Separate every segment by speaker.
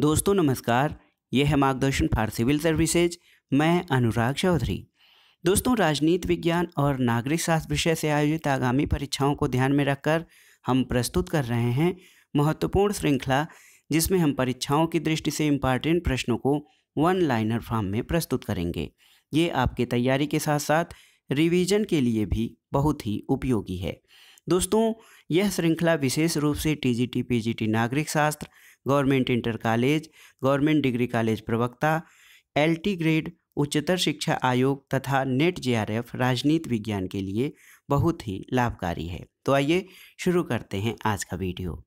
Speaker 1: दोस्तों नमस्कार ये है मार्गदर्शन फॉर सिविल सर्विसेज मैं अनुराग चौधरी दोस्तों राजनीति विज्ञान और नागरिक शास्त्र विषय से आयोजित आगामी परीक्षाओं को ध्यान में रखकर हम प्रस्तुत कर रहे हैं महत्वपूर्ण श्रृंखला जिसमें हम परीक्षाओं की दृष्टि से इम्पॉर्टेंट प्रश्नों को वन लाइनर फॉर्म में प्रस्तुत करेंगे ये आपके तैयारी के साथ साथ रिवीजन के लिए भी बहुत ही उपयोगी है दोस्तों यह श्रृंखला विशेष रूप से टीजीटी पीजीटी नागरिक शास्त्र government inter college government degree college प्रवक्ता एलटी ग्रेड उच्चतर शिक्षा आयोग तथा नेट जेआरएफ राजनीति विज्ञान के लिए बहुत ही लाभकारी है तो आइए शुरू करते हैं आज का वीडियो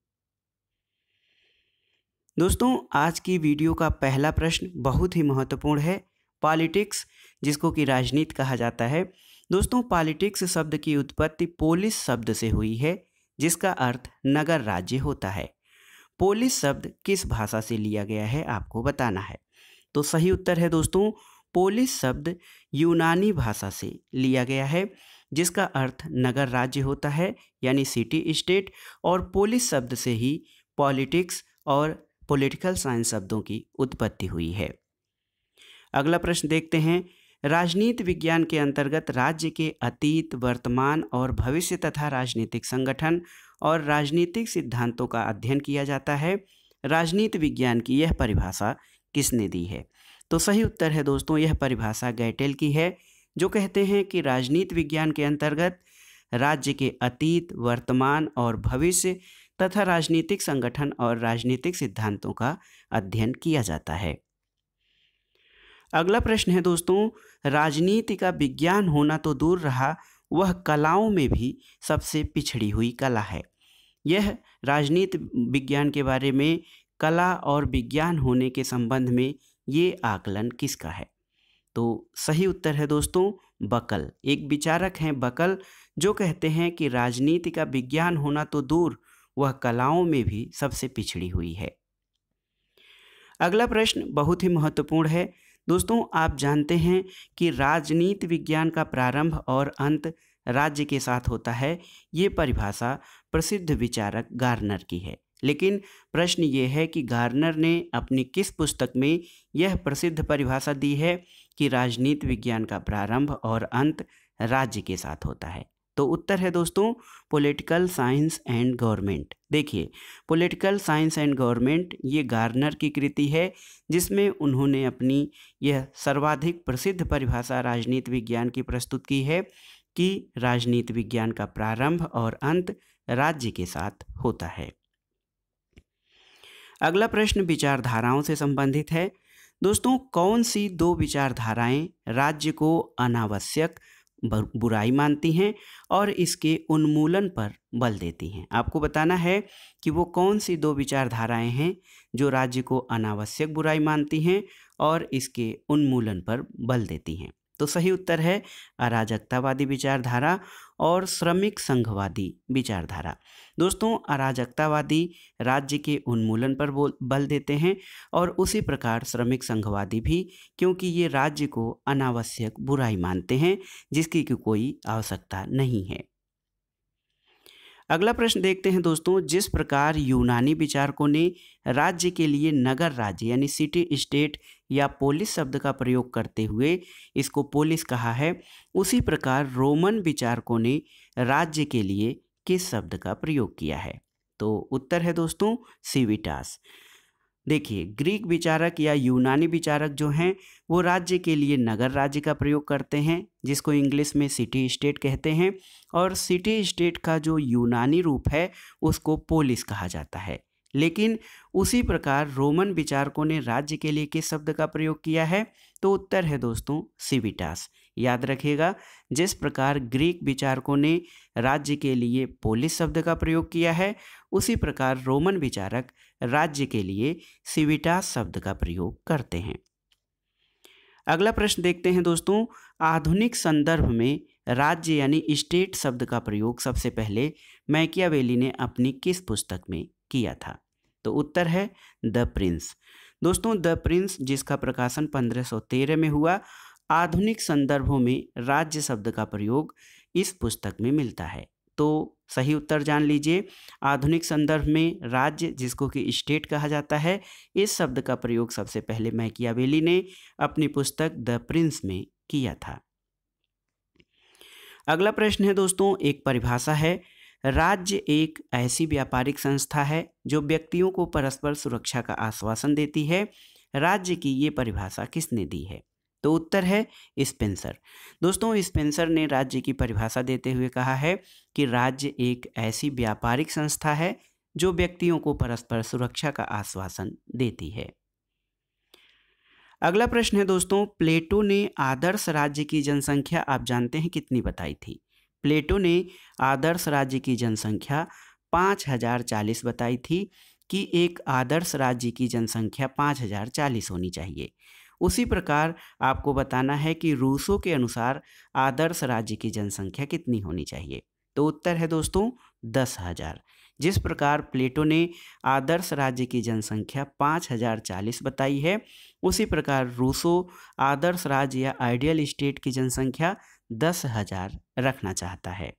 Speaker 1: दोस्तों आज की वीडियो का पहला प्रश्न बहुत ही महत्वपूर्ण है पॉलिटिक्स जिसको कि राजनीति कहा जाता है दोस्तों पॉलिटिक्स शब्द की उत्पत्ति पोलिस शब्द से हुई है जिसका अर्थ नगर राज्य होता है पोलिस शब्द किस भाषा से लिया गया है आपको बताना है तो सही उत्तर है दोस्तों पोलिस शब्द यूनानी भाषा से लिया गया है जिसका अर्थ नगर राज्य होता है यानी सिटी स्टेट और पोलिस शब्द से ही पॉलिटिक्स और पॉलिटिकल साइंस शब्दों की उत्पत्ति हुई है अगला प्रश्न देखते हैं राजनीति विज्ञान के अंतर्गत राज्य के अतीत वर्तमान और भविष्य तथा राजनीतिक संगठन और राजनीतिक सिद्धांतों का अध्ययन किया जाता है राजनीति विज्ञान की यह परिभाषा किसने दी है तो सही उत्तर है दोस्तों यह परिभाषा गैटेल की है जो कहते हैं कि राजनीति विज्ञान के अंतर्गत राज्य के अतीत वर्तमान और भविष्य तथा राजनीतिक संगठन और राजनीतिक सिद्धांतों का अध्ययन किया जाता है अगला प्रश्न है दोस्तों राजनीति का विज्ञान होना तो दूर रहा वह कलाओं में भी सबसे पिछड़ी हुई कला है यह राजनीति विज्ञान के बारे में कला और विज्ञान होने के संबंध में ये आकलन किसका है तो सही उत्तर है दोस्तों बकल एक विचारक हैं बकल जो कहते हैं कि राजनीति का विज्ञान होना तो दूर वह कलाओं में भी सबसे पिछड़ी हुई है अगला प्रश्न बहुत ही महत्वपूर्ण है दोस्तों आप जानते हैं कि राजनीति विज्ञान का प्रारंभ और अंत राज्य के साथ होता है ये परिभाषा प्रसिद्ध विचारक गार्नर की है लेकिन प्रश्न ये है कि गार्नर ने अपनी किस पुस्तक में यह प्रसिद्ध परिभाषा दी है कि राजनीति विज्ञान का प्रारंभ और अंत राज्य के साथ होता है तो उत्तर है दोस्तों पॉलिटिकल साइंस एंड गवर्नमेंट देखिए पॉलिटिकल साइंस एंड गवर्नमेंट ये गार्नर की कृति है जिसमें उन्होंने अपनी यह सर्वाधिक प्रसिद्ध परिभाषा राजनीति विज्ञान की प्रस्तुत की है कि राजनीति विज्ञान का प्रारंभ और अंत राज्य के साथ होता है अगला प्रश्न विचारधाराओं से संबंधित है दोस्तों कौन सी दो विचारधाराएं राज्य को अनावश्यक बुराई मानती हैं और इसके उन्मूलन पर बल देती हैं आपको बताना है कि वो कौन सी दो विचारधाराएं हैं जो राज्य को अनावश्यक बुराई मानती हैं और इसके उन्मूलन पर बल देती हैं तो सही उत्तर है अराजकतावादी विचारधारा और श्रमिक संघवादी विचारधारा दोस्तों अराजकतावादी राज्य के उन्मूलन पर बोल बल देते हैं और उसी प्रकार श्रमिक संघवादी भी क्योंकि ये राज्य को अनावश्यक बुराई मानते हैं जिसकी कोई आवश्यकता नहीं है अगला प्रश्न देखते हैं दोस्तों जिस प्रकार यूनानी विचारकों ने राज्य के लिए नगर राज्य यानी सिटी स्टेट या पोलिस शब्द का प्रयोग करते हुए इसको पोलिस कहा है उसी प्रकार रोमन विचारकों ने राज्य के लिए किस शब्द का प्रयोग किया है तो उत्तर है दोस्तों सिविटास देखिए ग्रीक विचारक या यूनानी विचारक जो हैं वो राज्य के लिए नगर राज्य का प्रयोग करते हैं जिसको इंग्लिश में सिटी स्टेट कहते हैं और सिटी स्टेट का जो यूनानी रूप है उसको पोलिस कहा जाता है लेकिन उसी प्रकार रोमन विचारकों ने राज्य के लिए किस शब्द का प्रयोग किया है तो उत्तर है दोस्तों सिविटास याद रखिएगा जिस प्रकार ग्रीक विचारकों ने राज्य के लिए पोलिस शब्द का प्रयोग किया है उसी प्रकार रोमन विचारक राज्य के लिए सिविटास शब्द का प्रयोग करते हैं अगला प्रश्न देखते हैं दोस्तों आधुनिक संदर्भ में राज्य यानी स्टेट शब्द का प्रयोग सबसे पहले मैकियावेली ने अपनी किस पुस्तक में किया था तो उत्तर है द प्रिंस दोस्तों द प्रिंस जिसका प्रकाशन 1513 में हुआ आधुनिक संदर्भों में राज्य शब्द का प्रयोग इस पुस्तक में मिलता है तो सही उत्तर जान लीजिए आधुनिक संदर्भ में राज्य जिसको कि स्टेट कहा जाता है इस शब्द का प्रयोग सबसे पहले मैकियावेली ने अपनी पुस्तक द प्रिंस में किया था अगला प्रश्न है दोस्तों एक परिभाषा है राज्य एक ऐसी व्यापारिक संस्था है जो व्यक्तियों को परस्पर सुरक्षा का आश्वासन देती है राज्य की ये परिभाषा किसने दी है तो उत्तर है स्पेंसर दोस्तों स्पेंसर ने राज्य की परिभाषा देते हुए कहा है कि राज्य एक ऐसी व्यापारिक संस्था है जो व्यक्तियों को परस्पर सुरक्षा का आश्वासन देती है अगला प्रश्न है दोस्तों प्लेटो ने आदर्श राज्य की जनसंख्या आप जानते हैं कितनी बताई थी प्लेटो ने आदर्श राज्य की जनसंख्या पाँच हजार चालीस बताई थी कि एक आदर्श राज्य की जनसंख्या पाँच हजार चालीस होनी चाहिए उसी प्रकार आपको बताना है कि रूसों के अनुसार आदर्श राज्य की जनसंख्या कितनी होनी चाहिए तो उत्तर है दोस्तों दस हज़ार जिस प्रकार प्लेटो ने आदर्श राज्य की जनसंख्या पाँच हज़ार चालीस बताई है उसी प्रकार रूसो आदर्श राज्य या आइडियल स्टेट की जनसंख्या दस हज़ार रखना चाहता है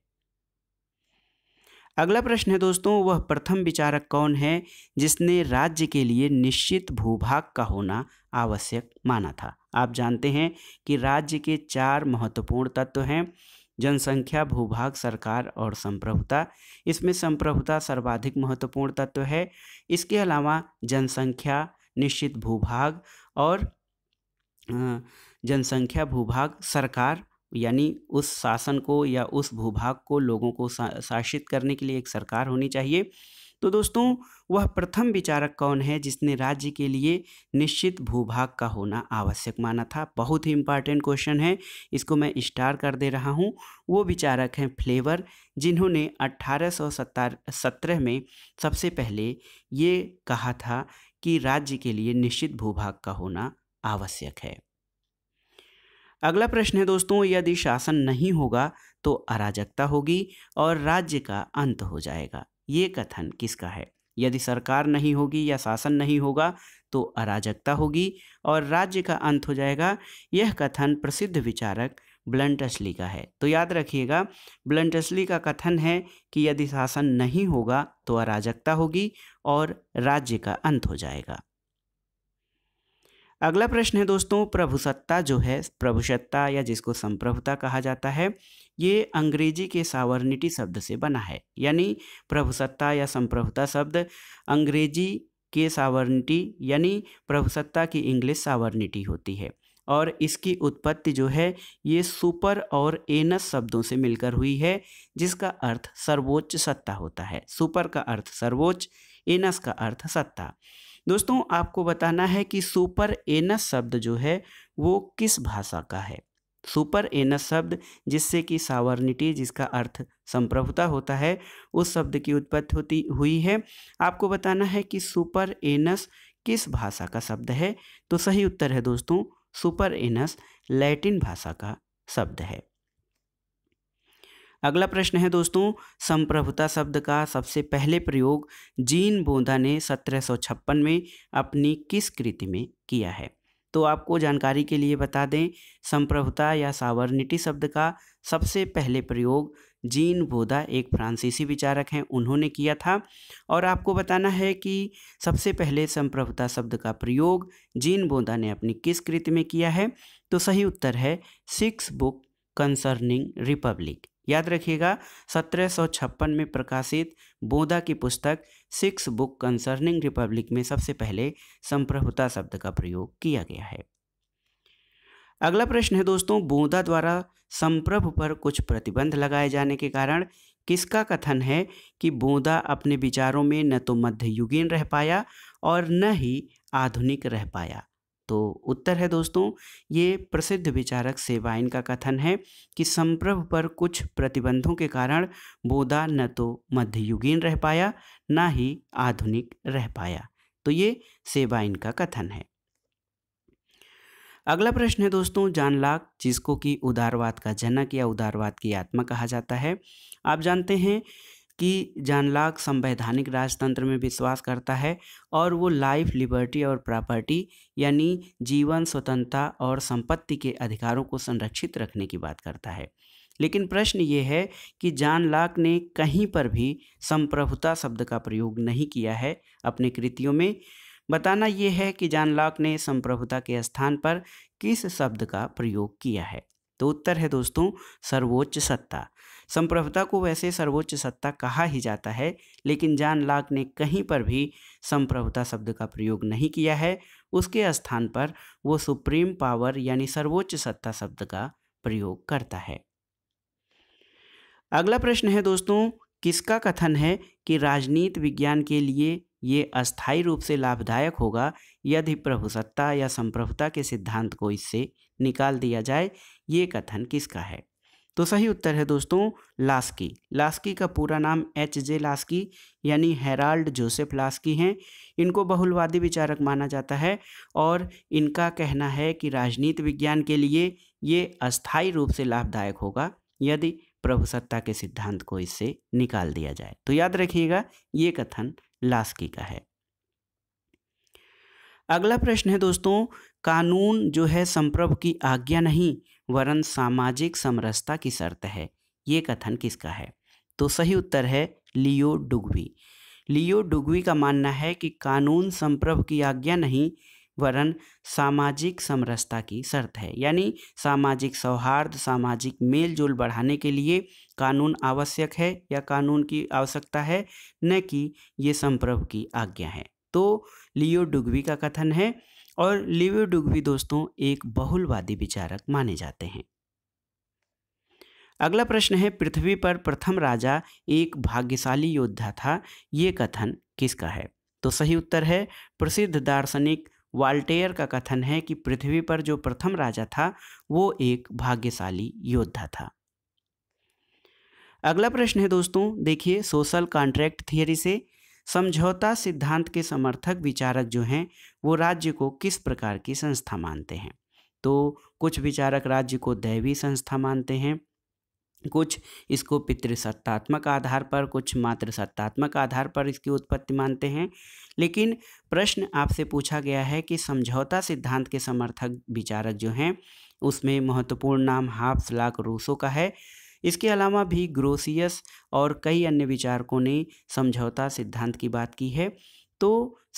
Speaker 1: अगला प्रश्न है दोस्तों वह प्रथम विचारक कौन है जिसने राज्य के लिए निश्चित भूभाग का होना आवश्यक माना था आप जानते हैं कि राज्य के चार महत्वपूर्ण तत्व हैं जनसंख्या भूभाग सरकार और संप्रभुता इसमें संप्रभुता सर्वाधिक महत्वपूर्ण तत्व है इसके अलावा जनसंख्या निश्चित भूभाग और जनसंख्या भूभाग सरकार यानी उस शासन को या उस भूभाग को लोगों को शासित करने के लिए एक सरकार होनी चाहिए तो दोस्तों वह प्रथम विचारक कौन है जिसने राज्य के लिए निश्चित भूभाग का होना आवश्यक माना था बहुत ही इम्पॉर्टेंट क्वेश्चन है इसको मैं स्टार कर दे रहा हूँ वो विचारक हैं फ्लेवर जिन्होंने अट्ठारह में सबसे पहले ये कहा था कि राज्य के लिए निश्चित भूभाग का होना आवश्यक है अगला प्रश्न है दोस्तों यदि शासन नहीं होगा तो अराजकता होगी और राज्य का अंत हो जाएगा ये कथन किसका है यदि सरकार नहीं होगी या शासन नहीं होगा तो अराजकता होगी और राज्य का अंत हो जाएगा यह कथन प्रसिद्ध विचारक ब्लंटसली का है तो याद रखिएगा ब्लंटसली का कथन है कि यदि शासन नहीं होगा तो अराजकता होगी और राज्य का अंत हो जाएगा अगला प्रश्न है दोस्तों प्रभुसत्ता जो है प्रभुसत्ता या जिसको संप्रभुता कहा जाता है ये अंग्रेजी के सावर्निटी शब्द से बना है यानी प्रभुसत्ता या संप्रभुता शब्द अंग्रेजी के सावर्निटी यानी प्रभुसत्ता की इंग्लिश सावर्निटी होती है और इसकी उत्पत्ति जो है ये सुपर और एनस शब्दों से मिलकर हुई है जिसका अर्थ सर्वोच्च सत्ता होता है सुपर का अर्थ सर्वोच्च एनस का अर्थ सत्ता दोस्तों आपको बताना है कि सुपर एनस शब्द जो है वो किस भाषा का है सुपर एनस शब्द जिससे कि सावर्निटी जिसका अर्थ संप्रभुता होता है उस शब्द की उत्पत्ति होती हुई है आपको बताना है कि सुपर एनस किस भाषा का शब्द है तो सही उत्तर है दोस्तों सुपर एनस लैटिन भाषा का शब्द है अगला प्रश्न है दोस्तों संप्रभुता शब्द का सबसे पहले प्रयोग जीन बोंदा ने सत्रह में अपनी किस कृति में किया है तो आपको जानकारी के लिए बता दें संप्रभुता या सावर्निटी शब्द का सबसे पहले प्रयोग जीन बोधा एक फ्रांसीसी विचारक हैं उन्होंने किया था और आपको बताना है कि सबसे पहले संप्रभुता शब्द का प्रयोग जीन बोधा ने अपनी किस कृति में किया है तो सही उत्तर है सिक्स बुक कंसर्निंग रिपब्लिक याद रखिएगा सत्रह में प्रकाशित बोधा की पुस्तक सिक्स बुक कंसर्निंग रिपब्लिक में सबसे पहले संप्रभुता शब्द का प्रयोग किया गया है अगला प्रश्न है दोस्तों बोधा द्वारा संप्रभु पर कुछ प्रतिबंध लगाए जाने के कारण किसका कथन है कि बोधा अपने विचारों में न तो मध्ययुगीन रह पाया और न ही आधुनिक रह पाया तो उत्तर है दोस्तों ये प्रसिद्ध विचारक सेवाइन का कथन है कि संप्रभ पर कुछ प्रतिबंधों के कारण बोधा न तो मध्ययुगीन रह पाया न ही आधुनिक रह पाया तो ये सेवाइन का कथन है अगला प्रश्न है दोस्तों जानलाक जिसको कि उदारवाद का जनक या उदारवाद की आत्मा कहा जाता है आप जानते हैं कि जानलाग संवैधानिक राजतंत्र में विश्वास करता है और वो लाइफ लिबर्टी और प्रॉपर्टी यानी जीवन स्वतंत्रता और संपत्ति के अधिकारों को संरक्षित रखने की बात करता है लेकिन प्रश्न ये है कि जान लाक ने कहीं पर भी संप्रभुता शब्द का प्रयोग नहीं किया है अपने कृतियों में बताना ये है कि जान लाक ने संप्रभुता के स्थान पर किस शब्द का प्रयोग किया है तो उत्तर है दोस्तों सर्वोच्च सत्ता संप्रभुता को वैसे सर्वोच्च सत्ता कहा ही जाता है लेकिन जान लाक ने कहीं पर भी संप्रभुता शब्द का प्रयोग नहीं किया है उसके स्थान पर वो सुप्रीम पावर यानी सर्वोच्च सत्ता शब्द का प्रयोग करता है अगला प्रश्न है दोस्तों किसका कथन है कि राजनीति विज्ञान के लिए ये अस्थायी रूप से लाभदायक होगा यदि प्रभुसत्ता या संप्रभुता के सिद्धांत को इससे निकाल दिया जाए ये कथन किसका है तो सही उत्तर है दोस्तों लास्की लास्की का पूरा नाम एच जे लास्की यानी हेराल्ड जोसेफ लास्की हैं इनको बहुलवादी विचारक माना जाता है और इनका कहना है कि राजनीति विज्ञान के लिए ये अस्थायी रूप से लाभदायक होगा यदि प्रभुसत्ता के सिद्धांत को इससे निकाल दिया जाए तो याद रखिएगा ये कथन लास्की का है अगला प्रश्न है दोस्तों कानून जो है संप्रभ की आज्ञा नहीं वरन सामाजिक समरसता की शर्त है ये कथन किसका है तो सही उत्तर है लियो डुगवी लियो डुगवी का मानना है कि कानून संप्रभ की आज्ञा नहीं वरन सामाजिक समरसता की शर्त है यानी सामाजिक सौहार्द सामाजिक मेल जोल बढ़ाने के लिए कानून आवश्यक है या कानून की आवश्यकता है न कि ये संप्रभ की आज्ञा है तो लियो डुगवी का कथन है और लिवियोडुग भी दोस्तों एक बहुलवादी विचारक माने जाते हैं अगला प्रश्न है पृथ्वी पर प्रथम राजा एक भाग्यशाली योद्धा था ये कथन किसका है तो सही उत्तर है प्रसिद्ध दार्शनिक वाल्टेयर का कथन है कि पृथ्वी पर जो प्रथम राजा था वो एक भाग्यशाली योद्धा था अगला प्रश्न है दोस्तों देखिए सोशल कॉन्ट्रैक्ट थियरी से समझौता सिद्धांत के समर्थक विचारक जो हैं वो राज्य को किस प्रकार की संस्था मानते हैं तो कुछ विचारक राज्य को दैवी संस्था मानते हैं कुछ इसको पितृसत्तात्मक आधार पर कुछ मातृसत्तात्मक आधार पर इसकी उत्पत्ति मानते हैं लेकिन प्रश्न आपसे पूछा गया है कि समझौता सिद्धांत के समर्थक विचारक जो हैं उसमें महत्वपूर्ण नाम हाफ लाख रूसो का है इसके अलावा भी ग्रोसियस और कई अन्य विचारकों ने समझौता सिद्धांत की बात की है तो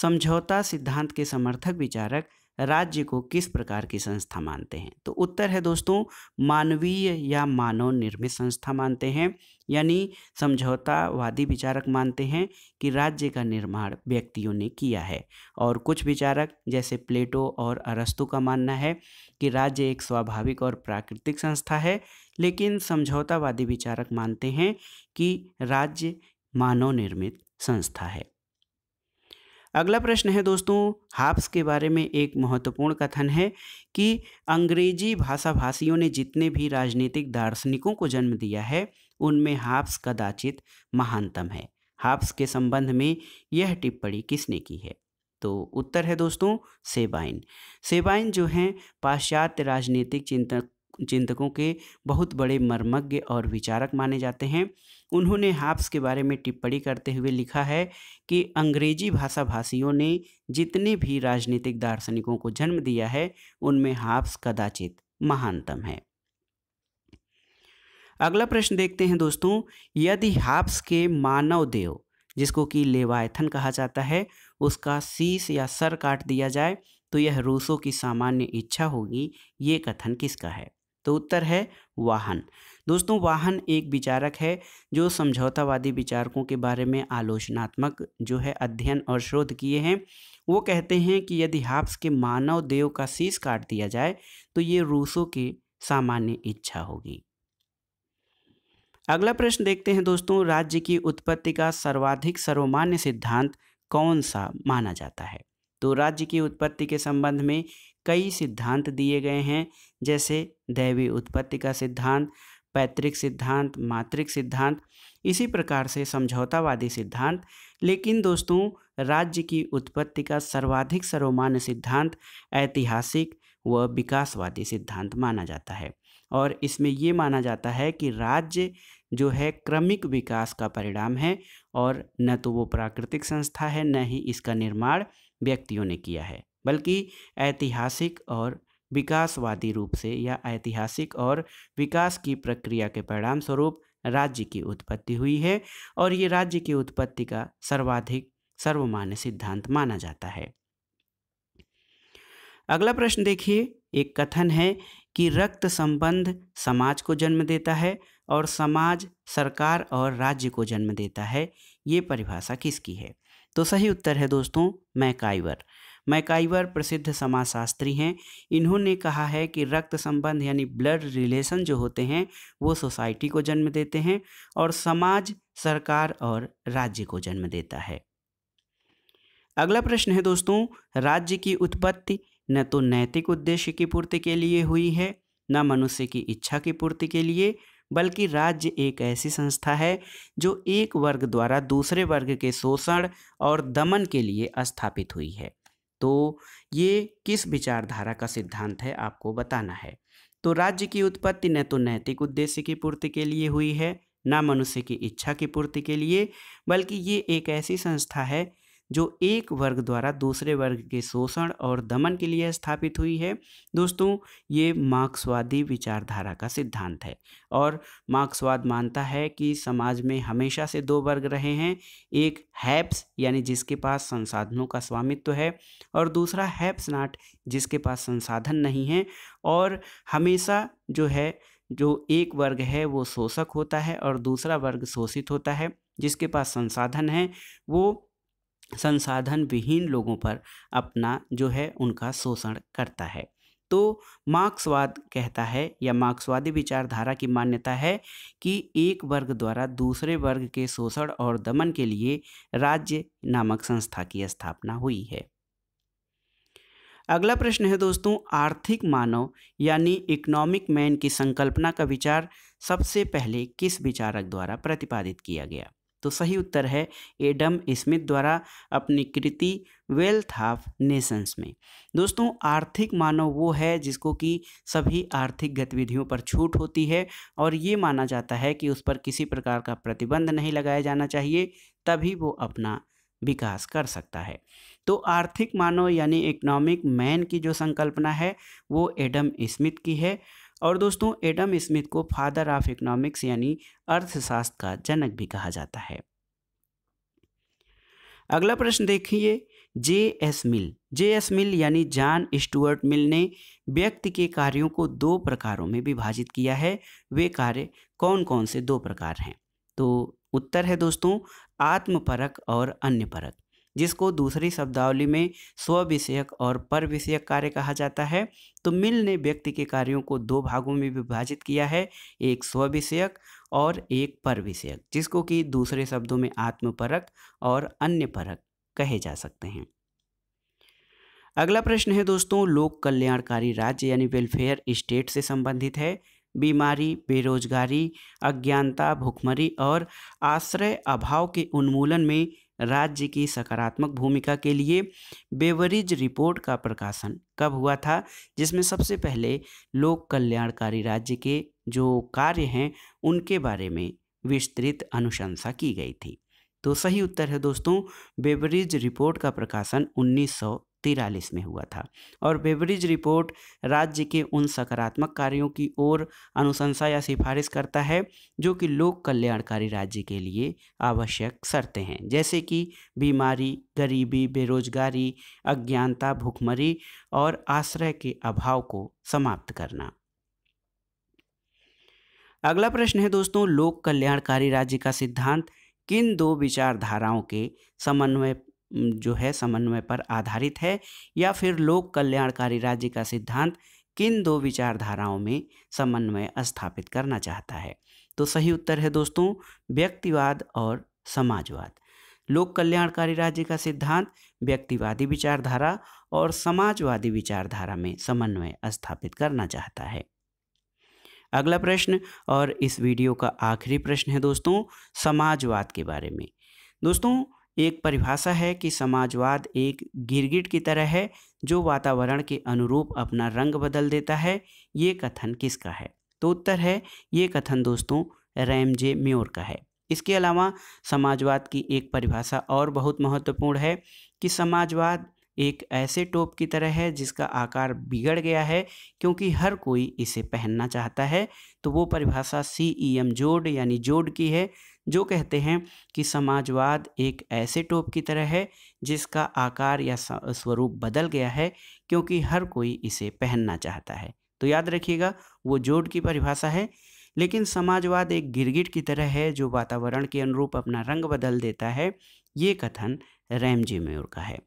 Speaker 1: समझौता सिद्धांत के समर्थक विचारक राज्य को किस प्रकार की संस्था मानते हैं तो उत्तर है दोस्तों मानवीय या मानव निर्मित संस्था मानते हैं यानी समझौतावादी विचारक मानते हैं कि राज्य का निर्माण व्यक्तियों ने किया है और कुछ विचारक जैसे प्लेटो और अरस्तु का मानना है कि राज्य एक स्वाभाविक और प्राकृतिक संस्था है लेकिन समझौतावादी विचारक मानते हैं कि राज्य मानव निर्मित संस्था है अगला प्रश्न है दोस्तों हाप्स के बारे में एक महत्वपूर्ण कथन है कि अंग्रेजी भाषाभाषियों ने जितने भी राजनीतिक दार्शनिकों को जन्म दिया है उनमें हाप्स कदाचित महानतम है हाप्स के संबंध में यह टिप्पणी किसने की है तो उत्तर है दोस्तों सेबाइन सेबाइन जो हैं पाश्चात्य राजनीतिक चिंतक चिंतकों के बहुत बड़े मर्मज्ञ और विचारक माने जाते हैं उन्होंने हाप्स के बारे में टिप्पणी करते हुए लिखा है कि अंग्रेजी भाषा भाषियों ने जितने भी राजनीतिक दार्शनिकों को जन्म दिया है उनमें हाप्स कदाचित महानतम है अगला प्रश्न देखते हैं दोस्तों यदि हाप्स के मानव देव जिसको कि लेवायथन कहा जाता है उसका शीश या सर काट दिया जाए तो यह रूसों की सामान्य इच्छा होगी ये कथन किसका है तो उत्तर है वाहन दोस्तों वाहन एक विचारक है जो समझौतावादी विचारकों के बारे में आलोचनात्मक जो है अध्ययन और शोध किए हैं वो कहते हैं कि यदि हाप्स के मानव देव का शीश काट दिया जाए तो ये रूसों की सामान्य इच्छा होगी अगला प्रश्न देखते हैं दोस्तों राज्य की उत्पत्ति का सर्वाधिक सर्वमान्य सिद्धांत कौन सा माना जाता है तो राज्य की उत्पत्ति के संबंध में कई सिद्धांत दिए गए हैं जैसे दैवी उत्पत्ति का सिद्धांत पैतृक सिद्धांत मातृक सिद्धांत इसी प्रकार से समझौतावादी सिद्धांत लेकिन दोस्तों राज्य की उत्पत्ति का सर्वाधिक सर्वमान्य सिद्धांत ऐतिहासिक व विकासवादी सिद्धांत माना जाता है और इसमें ये माना जाता है कि राज्य जो है क्रमिक विकास का परिणाम है और न तो वो प्राकृतिक संस्था है न ही इसका निर्माण व्यक्तियों ने किया है बल्कि ऐतिहासिक और विकासवादी रूप से या ऐतिहासिक और विकास की प्रक्रिया के परिणाम स्वरूप राज्य की उत्पत्ति हुई है और ये राज्य की उत्पत्ति का सर्वाधिक सर्वमान्य सिद्धांत माना जाता है अगला प्रश्न देखिए एक कथन है कि रक्त संबंध समाज को जन्म देता है और समाज सरकार और राज्य को जन्म देता है ये परिभाषा किसकी है तो सही उत्तर है दोस्तों मैकाइवर मैकाइवर प्रसिद्ध समाजशास्त्री हैं इन्होंने कहा है कि रक्त संबंध यानी ब्लड रिलेशन जो होते हैं वो सोसाइटी को जन्म देते हैं और समाज सरकार और राज्य को जन्म देता है अगला प्रश्न है दोस्तों राज्य की उत्पत्ति न तो नैतिक उद्देश्य की पूर्ति के लिए हुई है न मनुष्य की इच्छा की पूर्ति के लिए बल्कि राज्य एक ऐसी संस्था है जो एक वर्ग द्वारा दूसरे वर्ग के शोषण और दमन के लिए स्थापित हुई है तो ये किस विचारधारा का सिद्धांत है आपको बताना है तो राज्य की उत्पत्ति न तो नैतिक उद्देश्य की पूर्ति के लिए हुई है न मनुष्य की इच्छा की पूर्ति के लिए बल्कि ये एक ऐसी संस्था है जो एक वर्ग द्वारा दूसरे वर्ग के शोषण और दमन के लिए स्थापित हुई है दोस्तों ये मार्क्सवादी विचारधारा का सिद्धांत है और मार्क्सवाद मानता है कि समाज में हमेशा से दो वर्ग रहे हैं एक हैप्स यानी जिसके पास संसाधनों का स्वामित्व है और दूसरा हैप्स नाट जिसके पास संसाधन नहीं है और हमेशा जो है जो एक वर्ग है वो शोषक होता है और दूसरा वर्ग शोषित होता है जिसके पास संसाधन है वो संसाधन विहीन लोगों पर अपना जो है उनका शोषण करता है तो मार्क्सवाद कहता है या मार्क्सवादी विचारधारा की मान्यता है कि एक वर्ग द्वारा दूसरे वर्ग के शोषण और दमन के लिए राज्य नामक संस्था की स्थापना हुई है अगला प्रश्न है दोस्तों आर्थिक मानव यानी इकोनॉमिक मैन की संकल्पना का विचार सबसे पहले किस विचारक द्वारा प्रतिपादित किया गया तो सही उत्तर है एडम स्मिथ द्वारा अपनी कृति वेल्थ ऑफ नेशंस में दोस्तों आर्थिक मानव वो है जिसको कि सभी आर्थिक गतिविधियों पर छूट होती है और ये माना जाता है कि उस पर किसी प्रकार का प्रतिबंध नहीं लगाया जाना चाहिए तभी वो अपना विकास कर सकता है तो आर्थिक मानव यानी इकोनॉमिक मैन की जो संकल्पना है वो एडम स्मिथ की है और दोस्तों एडम स्मिथ को फादर ऑफ इकोनॉमिक्स यानी अर्थशास्त्र का जनक भी कहा जाता है अगला प्रश्न देखिए जे एस मिल जे एस मिल यानी जॉन स्टुअर्ट मिल ने व्यक्ति के कार्यों को दो प्रकारों में विभाजित किया है वे कार्य कौन कौन से दो प्रकार हैं तो उत्तर है दोस्तों आत्मपरक और अन्य परक जिसको दूसरी शब्दावली में स्व विषयक और पर विषयक कार्य कहा जाता है तो मिल ने व्यक्ति के कार्यों को दो भागों में विभाजित किया है एक स्व विषयक और एक पर विषयक जिसको कि दूसरे शब्दों में आत्मपरक और अन्य परक कहे जा सकते हैं अगला प्रश्न है दोस्तों लोक कल्याणकारी राज्य यानी वेलफेयर स्टेट से संबंधित है बीमारी बेरोजगारी अज्ञानता भुखमरी और आश्रय अभाव के उन्मूलन में राज्य की सकारात्मक भूमिका के लिए बेवरेज रिपोर्ट का प्रकाशन कब हुआ था जिसमें सबसे पहले लोक कल्याणकारी राज्य के जो कार्य हैं उनके बारे में विस्तृत अनुशंसा की गई थी तो सही उत्तर है दोस्तों बेवरेज रिपोर्ट का प्रकाशन उन्नीस तिरालीस में हुआ था और बेवरेज रिपोर्ट राज्य के उन सकारात्मक कार्यों की ओर अनुशंसा या सिफारिश करता है जो कि लोक कल्याणकारी राज्य के लिए आवश्यक शर्तें हैं जैसे कि बीमारी गरीबी बेरोजगारी अज्ञानता भुखमरी और आश्रय के अभाव को समाप्त करना अगला प्रश्न है दोस्तों लोक कल्याणकारी राज्य का सिद्धांत किन दो विचारधाराओं के समन्वय जो है समन्वय पर आधारित है या फिर लोक कल्याणकारी राज्य का सिद्धांत किन दो विचारधाराओं में समन्वय स्थापित करना चाहता है तो सही उत्तर है दोस्तों व्यक्तिवाद और समाजवाद लोक कल्याणकारी राज्य का सिद्धांत व्यक्तिवादी विचारधारा और समाजवादी विचारधारा में समन्वय स्थापित करना चाहता है अगला प्रश्न और इस वीडियो का आखिरी प्रश्न है दोस्तों समाजवाद के बारे में दोस्तों एक परिभाषा है कि समाजवाद एक गिरगिट की तरह है जो वातावरण के अनुरूप अपना रंग बदल देता है ये कथन किसका है तो उत्तर है ये कथन दोस्तों रैमजे म्योर का है इसके अलावा समाजवाद की एक परिभाषा और बहुत महत्वपूर्ण है कि समाजवाद एक ऐसे टोप की तरह है जिसका आकार बिगड़ गया है क्योंकि हर कोई इसे पहनना चाहता है तो वो परिभाषा सी ई एम जोड यानी जोड की है जो कहते हैं कि समाजवाद एक ऐसे टोप की तरह है जिसका आकार या स्वरूप बदल गया है क्योंकि हर कोई इसे पहनना चाहता है तो याद रखिएगा वो जोड़ की परिभाषा है लेकिन समाजवाद एक गिरगिट की तरह है जो वातावरण के अनुरूप अपना रंग बदल देता है ये कथन रैमजी मयूर का है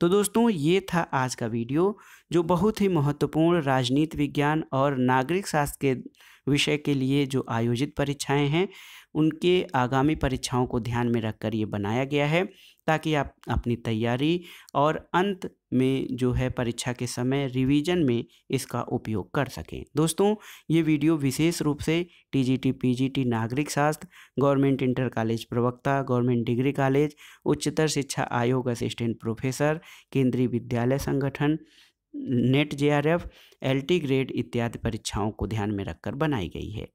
Speaker 1: तो दोस्तों ये था आज का वीडियो जो बहुत ही महत्वपूर्ण राजनीति विज्ञान और नागरिक शास्त्र के विषय के लिए जो आयोजित परीक्षाएं हैं उनके आगामी परीक्षाओं को ध्यान में रखकर ये बनाया गया है ताकि आप अपनी तैयारी और अंत में जो है परीक्षा के समय रिवीजन में इसका उपयोग कर सकें दोस्तों ये वीडियो विशेष रूप से टीजीटी पीजीटी नागरिक शास्त्र गवर्नमेंट इंटर कॉलेज प्रवक्ता गवर्नमेंट डिग्री कॉलेज उच्चतर शिक्षा आयोग असिस्टेंट प्रोफेसर केंद्रीय विद्यालय संगठन NET J R F L T grade इत्यादि परीक्षाओं को ध्यान में रखकर बनाई गई है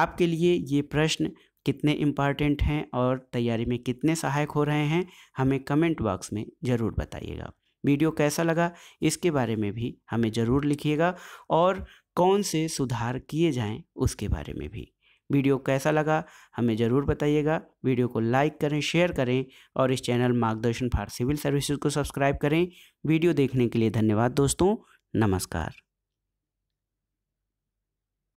Speaker 1: आपके लिए ये प्रश्न कितने इम्पॉर्टेंट हैं और तैयारी में कितने सहायक हो रहे हैं हमें कमेंट बॉक्स में ज़रूर बताइएगा वीडियो कैसा लगा इसके बारे में भी हमें ज़रूर लिखिएगा और कौन से सुधार किए जाएं उसके बारे में भी वीडियो कैसा लगा हमें ज़रूर बताइएगा वीडियो को लाइक करें शेयर करें और इस channel Margdarshan for civil services को सब्सक्राइब करें वीडियो देखने के लिए धन्यवाद दोस्तों नमस्कार